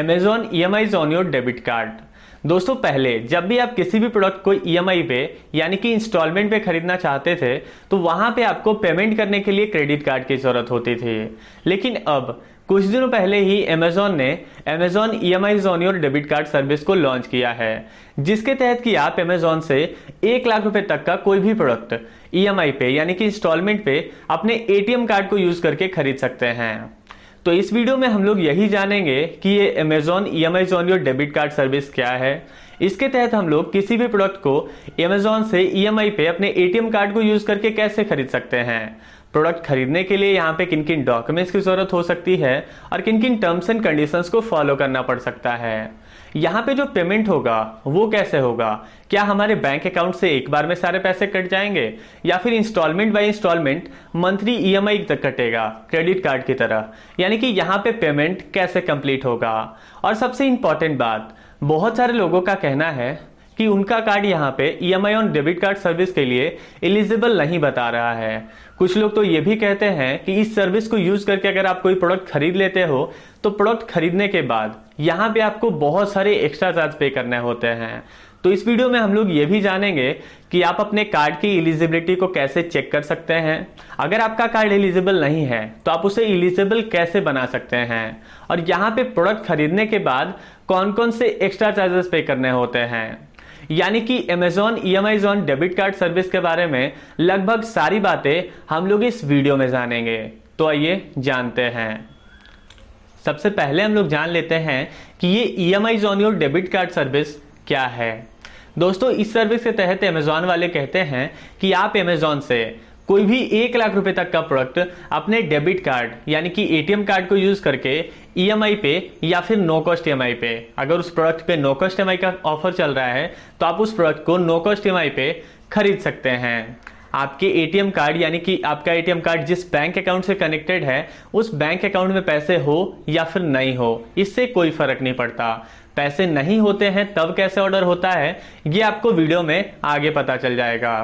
Amazon E M on your debit card दोस्तों पहले जब भी आप किसी भी प्रोडक्ट को ई e पे यानी कि इंस्टॉलमेंट पे खरीदना चाहते थे तो वहाँ पे आपको पेमेंट करने के लिए क्रेडिट कार्ड की ज़रूरत होती थी लेकिन अब कुछ दिनों पहले ही Amazon ने Amazon E M on your debit card service को लॉन्च किया है जिसके तहत कि आप Amazon से एक लाख रुपए तक का कोई भी प्रोडक्ट ई e पे यानी कि इंस्टॉलमेंट पे अपने एम कार्ड को यूज़ करके खरीद सकते हैं तो इस वीडियो में हम लोग यही जानेंगे कि ये Amazon E M I your debit card service क्या है इसके तहत हम लोग किसी भी प्रोडक्ट को अमेजोन से ई एम आई पे अपने ए टी एम कार्ड को यूज़ करके कैसे खरीद सकते हैं प्रोडक्ट खरीदने के लिए यहाँ पे किन किन डॉक्यूमेंट्स की ज़रूरत हो सकती है और किन किन टर्म्स एंड कंडीशंस को फॉलो करना पड़ सकता है यहाँ पे जो पेमेंट होगा वो कैसे होगा क्या हमारे बैंक अकाउंट से एक बार में सारे पैसे कट जाएंगे या फिर instalment by instalment monthly EMI तक कटेगा क्रेडिट कार्ड की तरह यानी कि यहाँ पे पेमेंट कैसे कंप्लीट होगा और सबसे इंपॉर्टेंट बात बहुत सारे लोगों का कहना है कि उनका कार्ड यहाँ पे E M I on debit card service के लिए एलिजिबल नहीं बता रहा है कुछ लोग तो ये भी कहते हैं कि इस सर्विस को यूज़ करके अगर आप कोई प्रोडक्ट खरीद लेते हो तो प्रोडक्ट खरीदने के बाद यहाँ पे आपको बहुत सारे एक्स्ट्रा चार्ज पे करने होते हैं तो इस वीडियो में हम लोग ये भी जानेंगे कि आप अपने कार्ड की एलिजिबिलिटी को कैसे चेक कर सकते हैं अगर आपका कार्ड एलिजिबल नहीं है तो आप उसे एलिजिबल कैसे बना सकते हैं और यहाँ पे प्रोडक्ट खरीदने के बाद कौन कौन से एक्स्ट्रा चार्जेस पे करने होते हैं यानी कि Amazon E M debit card service के बारे में लगभग सारी बातें हम लोग इस वीडियो में जानेंगे तो आइए जानते हैं सबसे पहले हम लोग जान लेते हैं कि ये E M zone your debit card service क्या है दोस्तों इस सर्विस के तहत अमेजोन वाले कहते हैं कि आप अमेजोन से कोई भी एक लाख रुपए तक का प्रोडक्ट अपने डेबिट कार्ड यानी कि एटीएम कार्ड को यूज करके ईएमआई e पे या फिर नो कॉस्ट ईएमआई पे अगर उस प्रोडक्ट पे नो कॉस्ट ईएमआई का ऑफर चल रहा है तो आप उस प्रोडक्ट को नो कॉस्ट ईएमआई पे खरीद सकते हैं आपके एटीएम कार्ड यानी कि आपका एटीएम कार्ड जिस बैंक अकाउंट से कनेक्टेड है उस बैंक अकाउंट में पैसे हो या फिर नहीं हो इससे कोई फर्क नहीं पड़ता पैसे नहीं होते हैं तब कैसे ऑर्डर होता है ये आपको वीडियो में आगे पता चल जाएगा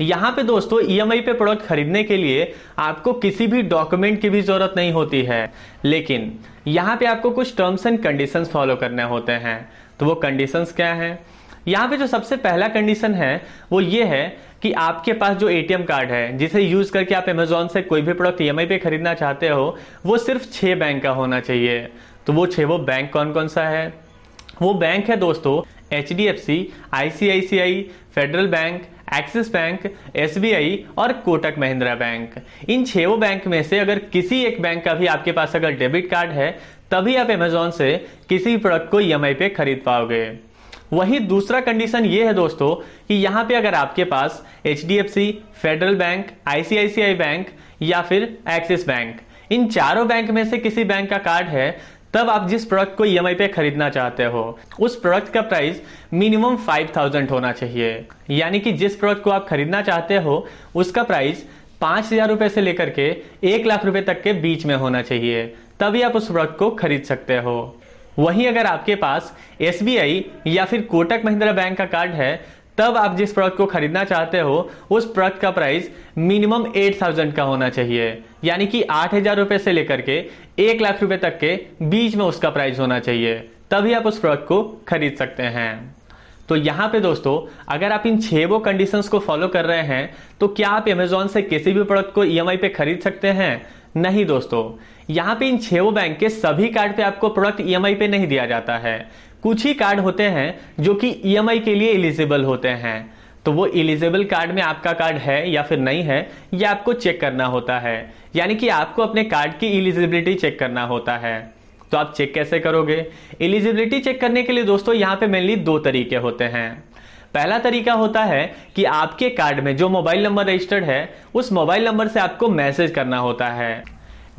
यहाँ पे दोस्तों ई e पे प्रोडक्ट खरीदने के लिए आपको किसी भी डॉक्यूमेंट की भी ज़रूरत नहीं होती है लेकिन यहाँ पे आपको कुछ टर्म्स एंड कंडीशंस फॉलो करने होते हैं तो वो कंडीशंस क्या हैं यहाँ पे जो सबसे पहला कंडीशन है वो ये है कि आपके पास जो एटीएम कार्ड है जिसे यूज करके आप अमेजोन से कोई भी प्रोडक्ट ई e पे खरीदना चाहते हो वो सिर्फ छह बैंक का होना चाहिए तो वो छे वो बैंक कौन कौन सा है वो बैंक है दोस्तों H D F C I C I C I Federal Bank Axis Bank Yes और कोटक महिंद्रा बैंक इन वो बैंक में से अगर किसी एक बैंक का भी आपके पास अगर डेबिट कार्ड है तभी आप अमेजोन से किसी भी प्रोडक्ट को ई e पे खरीद पाओगे वही दूसरा कंडीशन ये है दोस्तों कि यहाँ पे अगर आपके पास H Federal Bank ICICI bank या फिर एक्सिस बैंक इन चारों बैंक में से किसी बैंक का कार्ड है तब आप जिस प्रोडक्ट को ई e पे खरीदना चाहते हो उस प्रोडक्ट का प्राइस मिनिमम 5000 होना चाहिए यानी कि जिस प्रोडक्ट को आप खरीदना चाहते हो उसका प्राइस पांच हज़ार रुपए से लेकर के एक लाख रुपए तक के बीच में होना चाहिए तभी आप उस प्रोडक्ट को खरीद सकते हो वहीं अगर आपके पास एस या फिर कोटक महिंद्रा बैंक का कार्ड है तब आप जिस प्रोडक्ट को खरीदना चाहते हो उस प्रोडक्ट का प्राइस मिनिमम एट थाउजेंड का होना चाहिए यानी कि आठ हजार रुपए से लेकर के एक लाख रुपए तक के बीच में उसका प्राइस होना चाहिए तभी आप उस प्रोडक्ट को खरीद सकते हैं तो यहाँ पे दोस्तों अगर आप इन छे वो कंडीशंस को फॉलो कर रहे हैं तो क्या आप एमेजोन से किसी भी प्रोडक्ट को ई e पे खरीद सकते हैं नहीं दोस्तों यहाँ पे इन छे वो बैंक के सभी कार्ड पे आपको प्रोडक्ट ई e पे नहीं दिया जाता है कुछ ही कार्ड होते हैं जो कि ई e के लिए एलिजिबल होते हैं तो वो एलिजिबल कार्ड में आपका कार्ड है या फिर नहीं है ये आपको चेक करना होता है यानी कि आपको अपने कार्ड की एलिजिबिलिटी चेक करना होता है तो आप चेक कैसे करोगे एलिजिबिलिटी चेक करने के लिए दोस्तों यहाँ पे मेनली दो तरीके होते हैं पहला तरीका होता है कि आपके कार्ड में जो मोबाइल नंबर रजिस्टर्ड है उस मोबाइल नंबर से आपको मैसेज करना होता है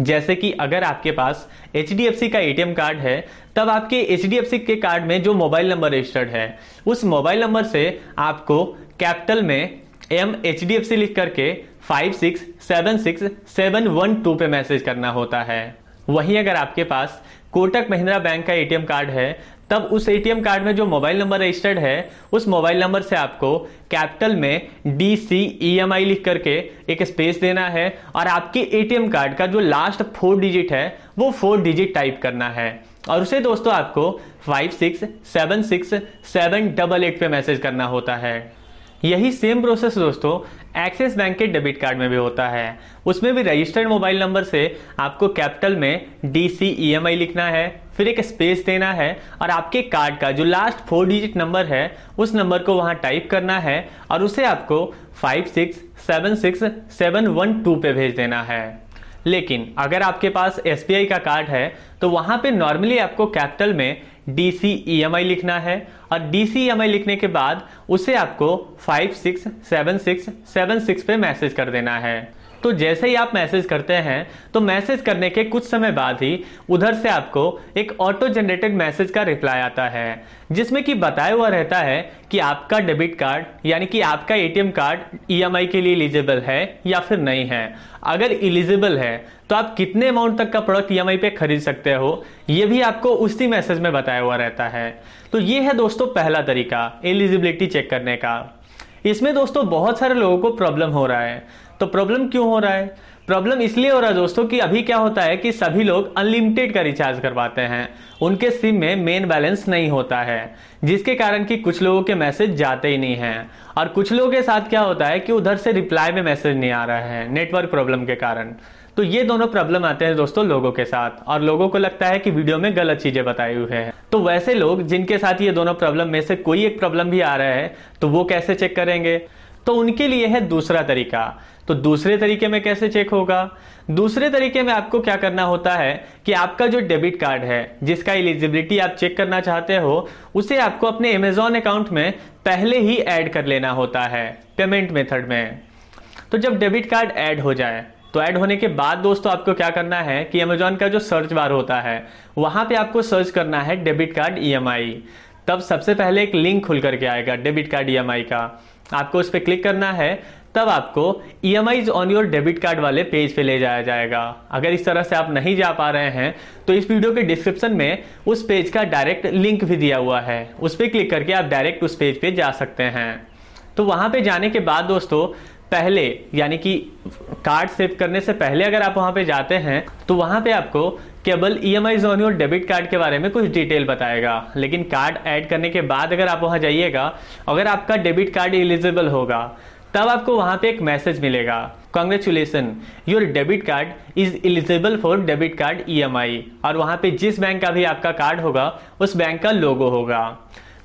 जैसे कि अगर आपके पास एच का एटीएम कार्ड है तब आपके एच के कार्ड में जो मोबाइल नंबर रजिस्टर्ड है उस मोबाइल नंबर से आपको कैपिटल में एम एच लिख करके five six seven six seven one two पे मैसेज करना होता है वहीं अगर आपके पास कोटक महिंद्रा बैंक का एटीएम कार्ड है तब उस एटीएम कार्ड में जो मोबाइल नंबर रजिस्टर्ड है उस मोबाइल नंबर से आपको कैपिटल में डी सी ई एम आई लिख करके एक स्पेस देना है और आपके एटीएम कार्ड का जो लास्ट फोर डिजिट है वो फोर डिजिट टाइप करना है और उसे दोस्तों आपको five six seven six seven double eight पे मैसेज करना होता है यही सेम प्रोसेस दोस्तों एक्सिस बैंक के डेबिट कार्ड में भी होता है उसमें भी रजिस्टर्ड मोबाइल नंबर से आपको कैपिटल में डी सी ई एम आई लिखना है फिर एक स्पेस देना है और आपके कार्ड का जो लास्ट फोर डिजिट नंबर है उस नंबर को वहाँ टाइप करना है और उसे आपको five six seven six seven one two पे भेज देना है लेकिन अगर आपके पास एस का कार्ड है तो वहां पे नॉर्मली आपको कैपिटल में डी सी ई एम आई लिखना है और डी सी ई एम आई लिखने के बाद उसे आपको five six seven six seven six पे मैसेज कर देना है तो जैसे ही आप मैसेज करते हैं तो मैसेज करने के कुछ समय बाद ही उधर से आपको एक ऑटो जनरेटेड मैसेज का रिप्लाई आता है जिसमें कि बताया हुआ रहता है कि आपका डेबिट कार्ड यानी कि आपका एटीएम कार्ड ईएमआई के लिए इलिजिबल है या फिर नहीं है अगर इलिजिबल है तो आप कितने अमाउंट तक का प्रोडक्ट ई पे खरीद सकते हो यह भी आपको उसी मैसेज में बताया हुआ रहता है तो ये है दोस्तों पहला तरीका एलिजिबिलिटी चेक करने का इसमें दोस्तों बहुत सारे लोगों को प्रॉब्लम हो रहा है तो प्रॉब्लम क्यों हो रहा है प्रॉब्लम इसलिए हो रहा है दोस्तों कि अभी क्या होता है कि सभी लोग अनलिमिटेड का रिचार्ज करवाते हैं उनके सिम में मेन बैलेंस नहीं होता है जिसके कारण कि कुछ लोगों के मैसेज जाते ही नहीं हैं और कुछ लोगों के साथ क्या होता है कि उधर से रिप्लाई में मैसेज नहीं आ रहा है नेटवर्क प्रॉब्लम के कारण तो ये दोनों प्रॉब्लम आते हैं दोस्तों लोगों के साथ और लोगों को लगता है कि वीडियो में गलत चीज़ें बताई हुई है तो वैसे लोग जिनके साथ ये दोनों प्रॉब्लम में से कोई एक प्रॉब्लम भी आ रहा है तो वो कैसे चेक करेंगे तो उनके लिए है दूसरा तरीका तो दूसरे तरीके में कैसे चेक होगा दूसरे तरीके में आपको क्या करना होता है कि आपका जो डेबिट कार्ड है जिसका एलिजिबिलिटी आप चेक करना चाहते हो उसे आपको अपने अमेजॉन अकाउंट में पहले ही ऐड कर लेना होता है पेमेंट मेथड में तो जब डेबिट कार्ड ऐड हो जाए तो ऐड होने के बाद दोस्तों आपको क्या करना है कि अमेजॉन का जो सर्च बार होता है वहां पे आपको सर्च करना है डेबिट कार्ड ई तब सबसे पहले एक लिंक खुल करके आएगा डेबिट कार्ड ई का आपको उस पर क्लिक करना है तब आपको E M Is on your debit card वाले पेज पे ले जाया जाएगा अगर इस तरह से आप नहीं जा पा रहे हैं तो इस वीडियो के डिस्क्रिप्शन में उस पेज का डायरेक्ट लिंक भी दिया हुआ है उस पर क्लिक करके आप डायरेक्ट उस पेज पे जा सकते हैं तो वहां पे जाने के बाद दोस्तों पहले यानी कि कार्ड सेव करने से पहले अगर आप वहां पे जाते हैं तो वहां पे आपको केवल ई एम आई और डेबिट कार्ड के बारे में कुछ डिटेल बताएगा लेकिन कार्ड ऐड करने के बाद अगर आप वहाँ जाइएगा अगर आपका डेबिट कार्ड एलिजिबल होगा तब आपको वहाँ पे एक मैसेज मिलेगा congratulation your debit card is eligible for debit card E और वहाँ पे जिस बैंक का भी आपका कार्ड होगा उस बैंक का लोगो होगा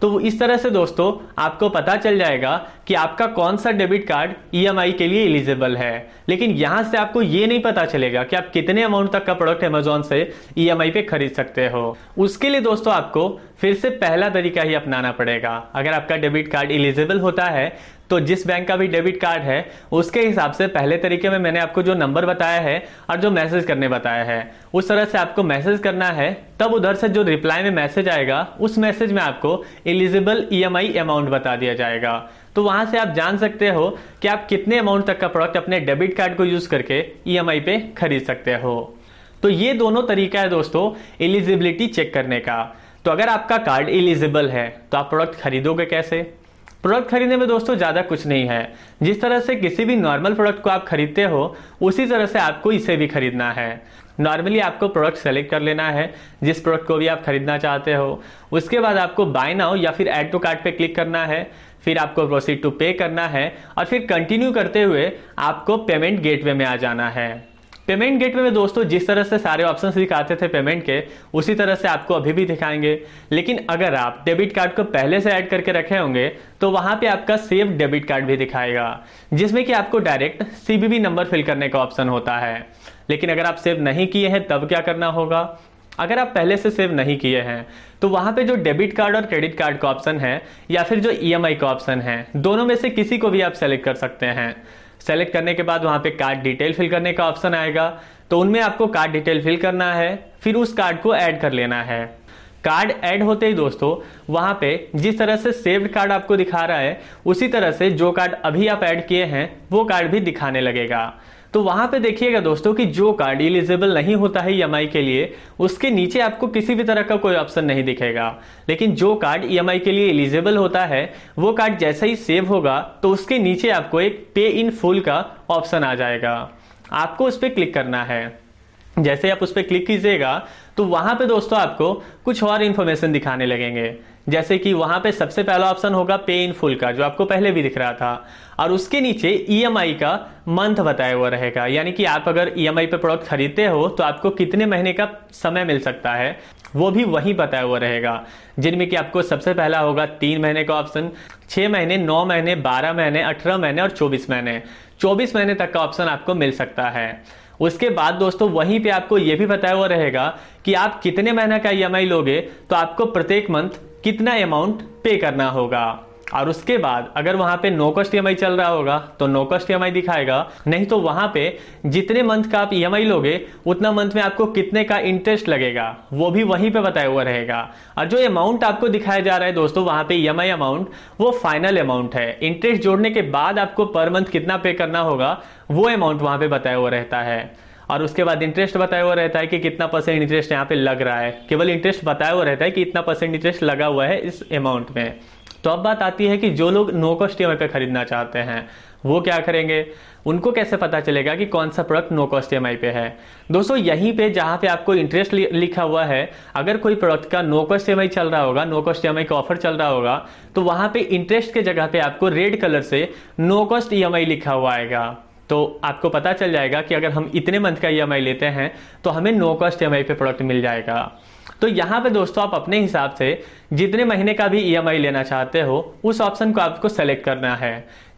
तो इस तरह से दोस्तों आपको पता चल जाएगा कि आपका कौन सा डेबिट कार्ड ईएमआई e के लिए एलिजिबल है लेकिन यहां से आपको ये नहीं पता चलेगा कि आप कितने अमाउंट तक का प्रोडक्ट अमेजोन से ईएमआई e पे खरीद सकते हो उसके लिए दोस्तों आपको फिर से पहला तरीका ही अपनाना पड़ेगा अगर आपका डेबिट कार्ड एलिजिबल होता है तो जिस बैंक का भी डेबिट कार्ड है उसके हिसाब से पहले तरीके में मैंने आपको जो नंबर बताया है और जो मैसेज करने बताया है उस तरह से आपको मैसेज करना है तब उधर से जो रिप्लाई में मैसेज आएगा उस मैसेज में आपको एलिजिबल ईएमआई e अमाउंट बता दिया जाएगा तो वहां से आप जान सकते हो कि आप कितने अमाउंट तक का प्रोडक्ट अपने डेबिट कार्ड को यूज करके ई e पे खरीद सकते हो तो ये दोनों तरीका है दोस्तों एलिजिबिलिटी चेक करने का तो अगर आपका कार्ड एलिजिबल है तो आप प्रोडक्ट खरीदोगे कैसे प्रोडक्ट खरीदने में दोस्तों ज़्यादा कुछ नहीं है जिस तरह से किसी भी नॉर्मल प्रोडक्ट को आप खरीदते हो उसी तरह से आपको इसे भी खरीदना है नॉर्मली आपको प्रोडक्ट सेलेक्ट कर लेना है जिस प्रोडक्ट को भी आप खरीदना चाहते हो उसके बाद आपको बाय नाउ या फिर एड टू कार्ट पे क्लिक करना है फिर आपको प्रोसीड टू पे करना है और फिर कंटिन्यू करते हुए आपको पेमेंट गेटवे में आ जाना है पेमेंट गेटवे में दोस्तों जिस तरह से सारे ऑप्शन दिखाते थे पेमेंट के उसी तरह से आपको अभी भी दिखाएंगे लेकिन अगर आप डेबिट कार्ड को पहले से ऐड करके रखे होंगे तो वहां पे आपका सेव डेबिट कार्ड भी दिखाएगा जिसमें कि आपको डायरेक्ट सीबीबी नंबर फिल करने का ऑप्शन होता है लेकिन अगर आप सेव नहीं किए हैं तब क्या करना होगा अगर आप पहले से सेव नहीं किए हैं तो वहां पे जो डेबिट कार्ड और क्रेडिट कार्ड का ऑप्शन है या फिर जो ई e का ऑप्शन है दोनों में से किसी को भी आप सेलेक्ट कर सकते हैं सेलेक्ट करने के बाद वहां पे कार्ड डिटेल फिल करने का ऑप्शन आएगा तो उनमें आपको कार्ड डिटेल फिल करना है फिर उस कार्ड को ऐड कर लेना है कार्ड ऐड होते ही दोस्तों वहां पे जिस तरह से सेव्ड कार्ड आपको दिखा रहा है उसी तरह से जो कार्ड अभी आप ऐड किए हैं वो कार्ड भी दिखाने लगेगा तो वहां पे देखिएगा दोस्तों कि जो कार्ड इलिजिबल नहीं होता है ई e के लिए उसके नीचे आपको किसी भी तरह का कोई ऑप्शन नहीं दिखेगा लेकिन जो कार्ड ई e के लिए एलिजिबल होता है वो कार्ड जैसे ही सेव होगा तो उसके नीचे आपको एक पे इन फुल का ऑप्शन आ जाएगा आपको उस पर क्लिक करना है जैसे आप उस पर क्लिक कीजिएगा तो वहां पे दोस्तों आपको कुछ और इन्फॉर्मेशन दिखाने लगेंगे जैसे कि वहां पे सबसे पहला ऑप्शन होगा पे इन फुल का जो आपको पहले भी दिख रहा था और उसके नीचे ईएमआई e का मंथ बताया हुआ रहेगा यानी कि आप अगर ईएमआई e पे प्रोडक्ट खरीदते हो तो आपको कितने महीने का समय मिल सकता है वो भी वही बताया हुआ रहेगा जिनमें कि आपको सबसे पहला होगा तीन महीने का ऑप्शन छह महीने नौ महीने बारह महीने अठारह महीने और चौबीस महीने चौबीस महीने तक का ऑप्शन आपको मिल सकता है उसके बाद दोस्तों वहीं पे आपको यह भी बताया हुआ रहेगा कि आप कितने महीने का ई e लोगे तो आपको प्रत्येक मंथ कितना अमाउंट पे करना होगा और उसके बाद अगर वहां पे नो कॉस्ट ई चल रहा होगा तो नो कॉस्ट ई दिखाएगा नहीं तो वहां पे जितने मंथ का आप ई e लोगे उतना मंथ में आपको कितने का इंटरेस्ट लगेगा वो भी वहीं पे बताया हुआ रहेगा और जो अमाउंट आपको दिखाया जा रहा है दोस्तों वहां पे ई e अमाउंट वो फाइनल अमाउंट है इंटरेस्ट जोड़ने के बाद आपको पर मंथ कितना पे करना होगा वो अमाउंट वहां पे बताया हुआ रहता है और उसके बाद इंटरेस्ट बताया हुआ रहता है कि कितना परसेंट इंटरेस्ट यहाँ पे लग रहा है केवल इंटरेस्ट बताया हुआ रहता है कि इतना परसेंट इंटरेस्ट लगा हुआ है इस अमाउंट में तो अब बात आती है कि जो लोग नो कॉस्ट ई पे खरीदना चाहते हैं वो क्या करेंगे उनको कैसे पता चलेगा कि कौन सा प्रोडक्ट नो कॉस्ट ई पे है दोस्तों यहीं पे जहाँ पे आपको इंटरेस्ट लिखा हुआ है अगर कोई प्रोडक्ट का नो कॉस्ट ई चल रहा होगा नो कॉस्ट ई का ऑफर चल रहा होगा तो वहाँ पे इंटरेस्ट के जगह पे आपको रेड कलर से नो कॉस्ट ई लिखा हुआ आएगा तो आपको पता चल जाएगा कि अगर हम इतने मंथ का ई e लेते हैं तो हमें नो कॉस्ट ई पे प्रोडक्ट मिल जाएगा तो यहाँ पे दोस्तों आप अपने हिसाब से जितने महीने का भी ई e लेना चाहते हो उस ऑप्शन को आपको सेलेक्ट करना है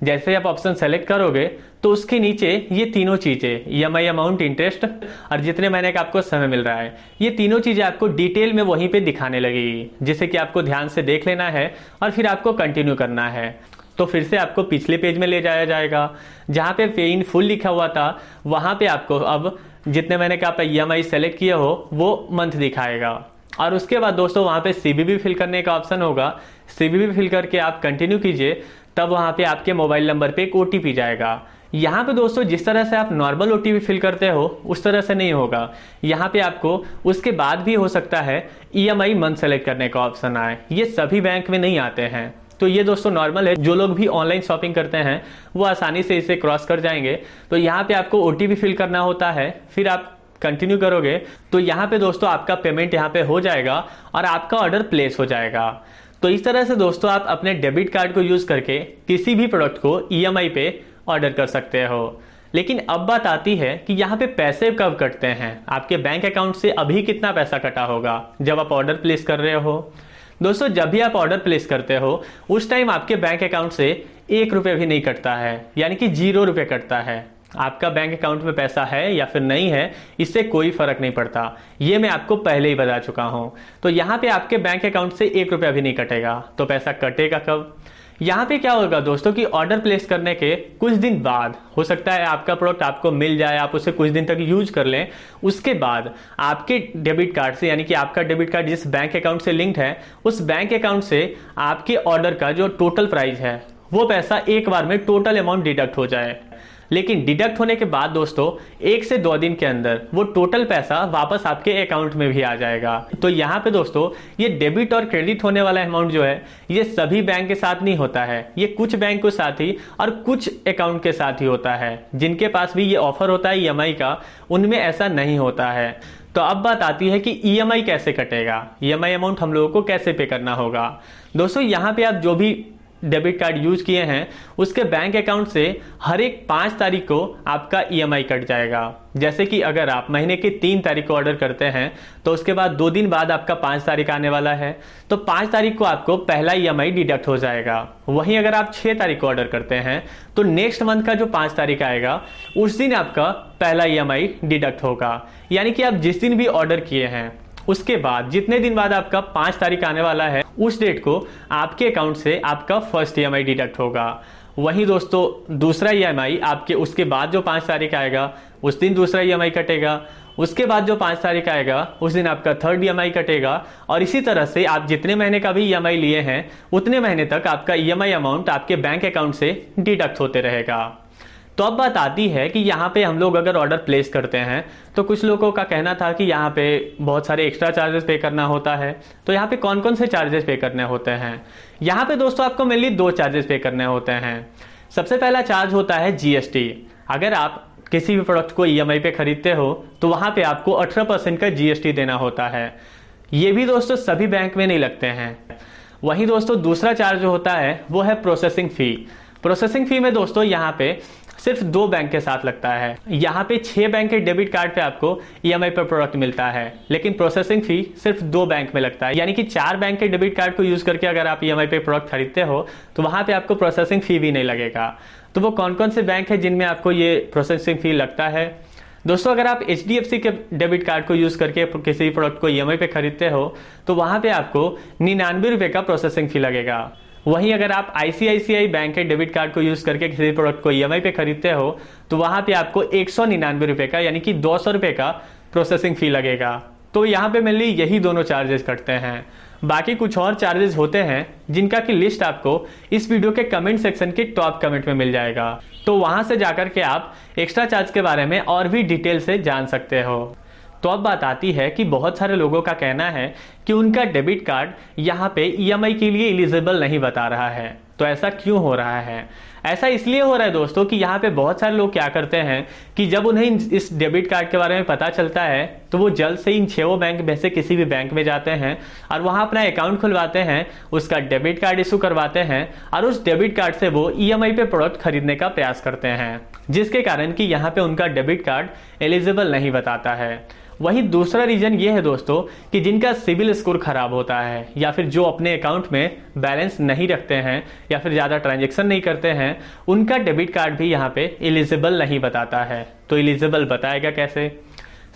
जैसे आप ऑप्शन सेलेक्ट करोगे तो उसके नीचे ये तीनों चीज़ें ई अमाउंट इंटरेस्ट और जितने महीने का आपको समय मिल रहा है ये तीनों चीज़ें आपको डिटेल में वहीं पे दिखाने लगेगी जिसे कि आपको ध्यान से देख लेना है और फिर आपको कंटिन्यू करना है तो फिर से आपको पिछले पेज में ले जाया जाएगा जहाँ पे इन फुल लिखा हुआ था वहाँ पे आपको अब जितने मैंने कहा आप ई एम आई सेलेक्ट किया हो वो मंथ दिखाएगा और उसके बाद दोस्तों वहाँ पे सी बी फिल करने का ऑप्शन होगा सी बी फिल करके आप कंटिन्यू कीजिए तब वहाँ पे आपके मोबाइल नंबर पे एक ओ जाएगा यहाँ पे दोस्तों जिस तरह से आप नॉर्मल ओ फिल करते हो उस तरह से नहीं होगा यहाँ पे आपको उसके बाद भी हो सकता है ई मंथ सेलेक्ट करने का ऑप्शन आए ये सभी बैंक में नहीं आते हैं तो ये दोस्तों नॉर्मल है जो लोग भी ऑनलाइन शॉपिंग करते हैं वो आसानी से इसे क्रॉस कर जाएंगे तो यहाँ पे आपको ओ फिल करना होता है फिर आप कंटिन्यू करोगे तो यहाँ पे दोस्तों आपका पेमेंट यहाँ पे हो जाएगा और आपका ऑर्डर प्लेस हो जाएगा तो इस तरह से दोस्तों आप अपने डेबिट कार्ड को यूज़ करके किसी भी प्रोडक्ट को ई e पे ऑर्डर कर सकते हो लेकिन अब बात आती है कि यहाँ पे पैसे कब कटते हैं आपके बैंक अकाउंट से अभी कितना पैसा कटा होगा जब आप ऑर्डर प्लेस कर रहे हो दोस्तों जब भी आप ऑर्डर प्लेस करते हो उस टाइम आपके बैंक अकाउंट से एक रुपये भी नहीं कटता है यानी कि जीरो रुपये कटता है आपका बैंक अकाउंट में पैसा है या फिर नहीं है इससे कोई फर्क नहीं पड़ता ये मैं आपको पहले ही बता चुका हूँ तो यहाँ पे आपके बैंक अकाउंट से एक रुपया भी नहीं कटेगा तो पैसा कटेगा कब यहाँ पे क्या होगा दोस्तों कि ऑर्डर प्लेस करने के कुछ दिन बाद हो सकता है आपका प्रोडक्ट आपको मिल जाए आप उसे कुछ दिन तक यूज कर लें उसके बाद आपके डेबिट कार्ड से यानी कि आपका डेबिट कार्ड जिस बैंक अकाउंट से लिंक्ड है उस बैंक अकाउंट से आपके ऑर्डर का जो टोटल प्राइस है वो पैसा एक बार में टोटल अमाउंट डिडक्ट हो जाए लेकिन डिडक्ट होने के बाद दोस्तों एक से दो दिन के अंदर वो टोटल पैसा वापस आपके अकाउंट में भी आ जाएगा तो यहाँ पे दोस्तों ये डेबिट और क्रेडिट होने वाला अमाउंट जो है ये सभी बैंक के साथ नहीं होता है ये कुछ बैंक के साथ ही और कुछ अकाउंट के साथ ही होता है जिनके पास भी ये ऑफर होता है ई e का उनमें ऐसा नहीं होता है तो अब बात आती है कि ई e कैसे कटेगा ई e अमाउंट हम लोगों को कैसे पे करना होगा दोस्तों यहाँ पे आप जो भी डेबिट कार्ड यूज किए हैं उसके बैंक अकाउंट से हर एक पाँच तारीख को आपका ईएमआई e कट जाएगा जैसे कि अगर आप महीने की तीन तारीख को ऑर्डर करते हैं तो उसके बाद दो दिन बाद आपका पाँच तारीख आने वाला है तो पाँच तारीख को आपको पहला ई e डिडक्ट हो जाएगा वहीं अगर आप छः तारीख को ऑर्डर करते हैं तो नेक्स्ट मंथ का जो पाँच तारीख आएगा उस दिन आपका पहला ई e डिडक्ट होगा यानी कि आप जिस दिन भी ऑर्डर किए हैं उसके बाद जितने दिन बाद आपका पाँच तारीख आने वाला है उस डेट को आपके अकाउंट से आपका फर्स्ट ई डिडक्ट होगा वहीं दोस्तों दूसरा ई e आपके उसके बाद जो पाँच तारीख आएगा उस दिन दूसरा ई e कटेगा उसके बाद जो पाँच तारीख आएगा उस दिन आपका थर्ड ई e कटेगा और इसी तरह से आप जितने महीने का भी ई लिए हैं उतने महीने तक आपका ई अमाउंट आपके बैंक अकाउंट से डिडक्ट होते रहेगा तो अब बात आती है कि यहाँ पे हम लोग अगर ऑर्डर प्लेस करते हैं तो कुछ लोगों का कहना था कि यहाँ पे बहुत सारे एक्स्ट्रा चार्जेस पे करना होता है तो यहाँ पे कौन कौन से चार्जेस पे करने होते हैं यहाँ पे दोस्तों आपको मेनली दो चार्जेस पे करने होते हैं सबसे पहला चार्ज होता है जीएसटी अगर आप किसी भी प्रोडक्ट को ई e पे खरीदते हो तो वहाँ पे आपको अठारह परसेंट का जीएसटी देना होता है ये भी दोस्तों सभी बैंक में नहीं लगते हैं वहीं दोस्तों दूसरा चार्ज जो होता है वो है प्रोसेसिंग फ़ी प्रोसेसिंग फ़ी में दोस्तों यहाँ पे सिर्फ दो बैंक के साथ लगता है यहाँ पे छह बैंक के डेबिट कार्ड पे आपको ई e पर प्रोडक्ट मिलता है लेकिन प्रोसेसिंग फी सिर्फ दो बैंक में लगता है यानी कि चार बैंक के डेबिट कार्ड को यूज़ करके अगर आप ई e पे प्रोडक्ट खरीदते हो तो वहाँ पर आपको प्रोसेसिंग फ़ी भी नहीं लगेगा तो वो कौन कौन से बैंक है जिनमें आपको ये प्रोसेसिंग फ़ी लगता है दोस्तों अगर आप एच के डेबिट कार्ड को यूज़ करके किसी प्रोडक्ट को ई e पे खरीदते हो तो वहां पे आपको निन्यानवे रुपए का प्रोसेसिंग फ़ी लगेगा वहीं अगर आप आईसीआईसीआई बैंक के डेबिट कार्ड को यूज़ करके किसी प्रोडक्ट को ई e पे खरीदते हो तो वहां पे आपको एक सौ का यानी कि दो सौ रुपए का प्रोसेसिंग फ़ी लगेगा तो यहाँ पे मेनली यही दोनों चार्जेस कटते हैं बाकी कुछ और चार्जेस होते हैं जिनका की लिस्ट आपको इस वीडियो के कमेंट सेक्शन के टॉप कमेंट में मिल जाएगा तो वहां से जाकर के आप एक्स्ट्रा चार्ज के बारे में और भी डिटेल से जान सकते हो तो अब बात आती है कि बहुत सारे लोगों का कहना है कि उनका डेबिट कार्ड यहाँ पे ई e के लिए एलिजिबल नहीं बता रहा है तो ऐसा क्यों हो रहा है ऐसा इसलिए हो रहा है दोस्तों कि यहाँ पे बहुत सारे लोग क्या करते हैं कि जब उन्हें इस डेबिट कार्ड के बारे में पता चलता है तो वो जल्द से इन छो बैंक में से किसी भी बैंक में जाते हैं और वहाँ अपना अकाउंट खुलवाते हैं उसका डेबिट कार्ड इशू करवाते हैं और उस डेबिट कार्ड से वो ई e पे प्रोडक्ट खरीदने का प्रयास करते हैं जिसके कारण कि यहाँ पे उनका डेबिट कार्ड एलिजिबल नहीं बताता है वहीं दूसरा रीज़न ये है दोस्तों कि जिनका सिविल स्कोर ख़राब होता है या फिर जो अपने अकाउंट में बैलेंस नहीं रखते हैं या फिर ज़्यादा ट्रांजेक्शन नहीं करते हैं उनका डेबिट कार्ड भी यहाँ पे एलिजिबल नहीं बताता है तो एलिजिबल बताएगा कैसे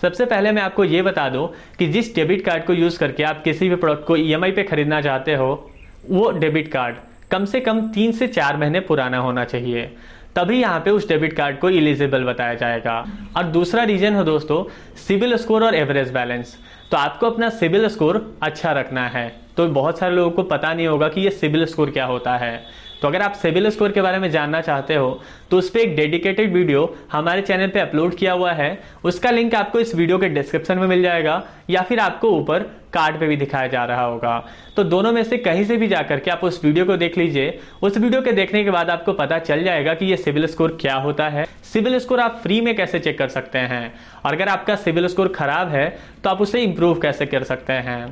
सबसे पहले मैं आपको ये बता दूं कि जिस डेबिट कार्ड को यूज़ करके आप किसी भी प्रोडक्ट को ई e पे ख़रीदना चाहते हो वो डेबिट कार्ड कम से कम तीन से चार महीने पुराना होना चाहिए तभी यहाँ पे उस डेबिट कार्ड को इलिजिबल बताया जाएगा और दूसरा रीजन है दोस्तों सिविल स्कोर और एवरेज बैलेंस तो आपको अपना सिविल स्कोर अच्छा रखना है तो बहुत सारे लोगों को पता नहीं होगा कि ये सिविल स्कोर क्या होता है तो अगर आप सिविल स्कोर के बारे में जानना चाहते हो तो उस पर एक डेडिकेटेड वीडियो हमारे चैनल पे अपलोड किया हुआ है उसका लिंक आपको इस वीडियो के डिस्क्रिप्शन में मिल जाएगा या फिर आपको ऊपर कार्ड पे भी दिखाया जा रहा होगा तो दोनों में से कहीं से भी जाकर के आप उस वीडियो को देख लीजिए उस वीडियो के देखने के बाद आपको पता चल जाएगा कि ये सिविल स्कोर क्या होता है सिविल स्कोर आप फ्री में कैसे चेक कर सकते हैं और अगर आपका सिविल स्कोर खराब है तो आप उसे इम्प्रूव कैसे कर सकते हैं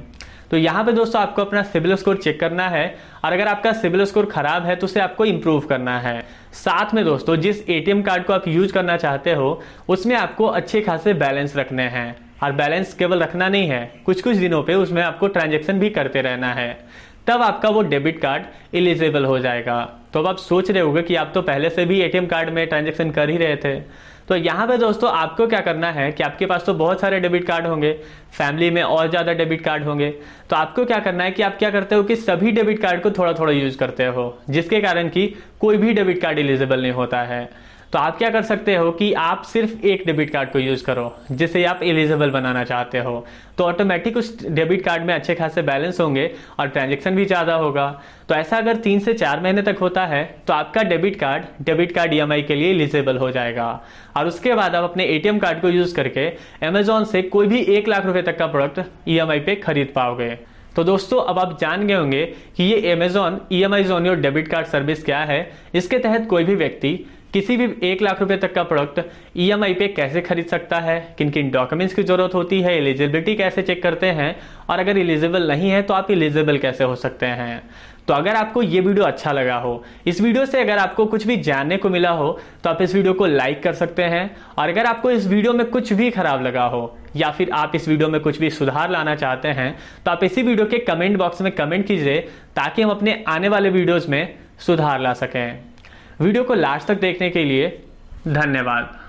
तो यहाँ पे दोस्तों आपको अपना सिविल स्कोर चेक करना है और अगर आपका सिविल स्कोर खराब है तो उसे आपको इम्प्रूव करना है साथ में दोस्तों जिस एटीएम कार्ड को आप यूज करना चाहते हो उसमें आपको अच्छे खासे बैलेंस रखने हैं और बैलेंस केवल रखना नहीं है कुछ कुछ दिनों पे उसमें आपको ट्रांजेक्शन भी करते रहना है तब आपका वो डेबिट कार्ड इलिजिबल हो जाएगा तो अब आप सोच रहे होगे कि आप तो पहले से भी एटीएम कार्ड में ट्रांजेक्शन कर ही रहे थे तो यहाँ पे दोस्तों आपको क्या करना है कि आपके पास तो बहुत सारे डेबिट कार्ड होंगे फैमिली में और ज़्यादा डेबिट कार्ड होंगे तो आपको क्या करना है कि आप क्या करते हो कि सभी डेबिट कार्ड को थोड़ा थोड़ा यूज़ करते हो जिसके कारण कि कोई भी डेबिट कार्ड एलिजिबल नहीं होता है तो आप क्या कर सकते हो कि आप सिर्फ एक डेबिट कार्ड को यूज़ करो जिसे आप एलिजिबल बनाना चाहते हो तो ऑटोमेटिक उस डेबिट कार्ड में अच्छे खासे बैलेंस होंगे और ट्रांजेक्शन भी ज़्यादा होगा तो ऐसा अगर तीन से चार महीने तक होता है तो आपका debit card debit card E e के लिए एलिजिबल हो जाएगा और उसके बाद आप अपने ए कार्ड को यूज़ करके अमेजोन से कोई भी एक लाख रुपए तक का प्रोडक्ट ई e पे खरीद पाओगे तो दोस्तों अब आप जान गए होंगे कि ये Amazon E M I zone your debit card service क्या है इसके तहत कोई भी व्यक्ति किसी भी एक लाख रुपए तक का प्रोडक्ट ईएमआई e पे कैसे खरीद सकता है किन किन डॉक्यूमेंट्स की ज़रूरत होती है एलिजिबिलिटी कैसे चेक करते हैं और अगर एलिजिबल नहीं है तो आप एलिजिबल कैसे हो सकते हैं तो अगर आपको ये वीडियो अच्छा लगा हो इस वीडियो से अगर आपको कुछ भी जानने को मिला हो तो आप इस वीडियो को लाइक कर सकते हैं और अगर आपको इस वीडियो में कुछ भी खराब लगा हो या फिर आप इस वीडियो में कुछ भी सुधार लाना चाहते हैं तो आप इसी वीडियो के कमेंट बॉक्स में कमेंट कीजिए ताकि हम अपने आने वाले वीडियोज़ में सुधार ला सकें वीडियो को लास्ट तक देखने के लिए धन्यवाद